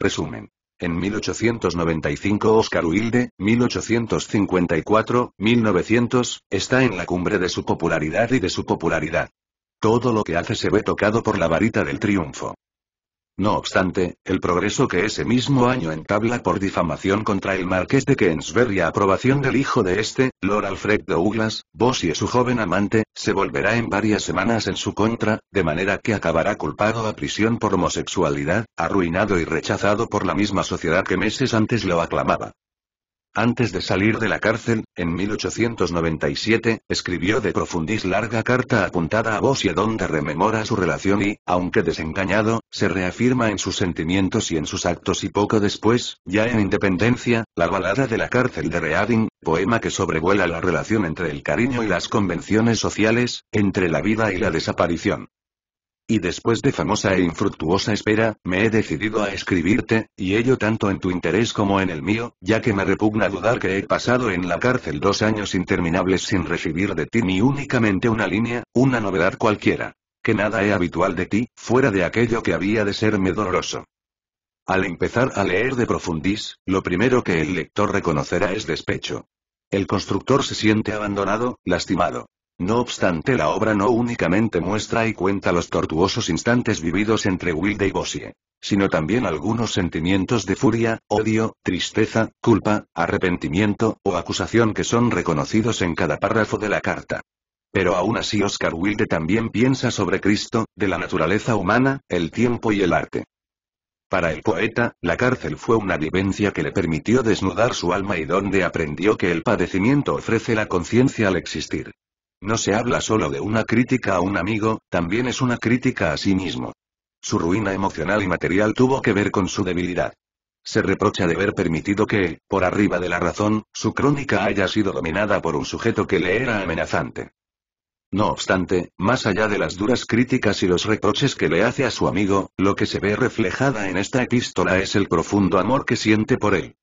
Resumen. En 1895 Oscar Wilde, 1854, 1900, está en la cumbre de su popularidad y de su popularidad. Todo lo que hace se ve tocado por la varita del triunfo. No obstante, el progreso que ese mismo año entabla por difamación contra el marqués de Kensberg y a aprobación del hijo de este, Lord Alfred Douglas, y su joven amante, se volverá en varias semanas en su contra, de manera que acabará culpado a prisión por homosexualidad, arruinado y rechazado por la misma sociedad que meses antes lo aclamaba. Antes de salir de la cárcel, en 1897, escribió de Profundis larga carta apuntada a a donde rememora su relación y, aunque desengañado, se reafirma en sus sentimientos y en sus actos y poco después, ya en Independencia, la balada de la cárcel de Reading, poema que sobrevuela la relación entre el cariño y las convenciones sociales, entre la vida y la desaparición. Y después de famosa e infructuosa espera, me he decidido a escribirte, y ello tanto en tu interés como en el mío, ya que me repugna dudar que he pasado en la cárcel dos años interminables sin recibir de ti ni únicamente una línea, una novedad cualquiera. Que nada he habitual de ti, fuera de aquello que había de serme doloroso. Al empezar a leer de profundis, lo primero que el lector reconocerá es despecho. El constructor se siente abandonado, lastimado. No obstante la obra no únicamente muestra y cuenta los tortuosos instantes vividos entre Wilde y Bossier, sino también algunos sentimientos de furia, odio, tristeza, culpa, arrepentimiento o acusación que son reconocidos en cada párrafo de la carta. Pero aún así Oscar Wilde también piensa sobre Cristo, de la naturaleza humana, el tiempo y el arte. Para el poeta, la cárcel fue una vivencia que le permitió desnudar su alma y donde aprendió que el padecimiento ofrece la conciencia al existir. No se habla solo de una crítica a un amigo, también es una crítica a sí mismo. Su ruina emocional y material tuvo que ver con su debilidad. Se reprocha de haber permitido que, por arriba de la razón, su crónica haya sido dominada por un sujeto que le era amenazante. No obstante, más allá de las duras críticas y los reproches que le hace a su amigo, lo que se ve reflejada en esta epístola es el profundo amor que siente por él.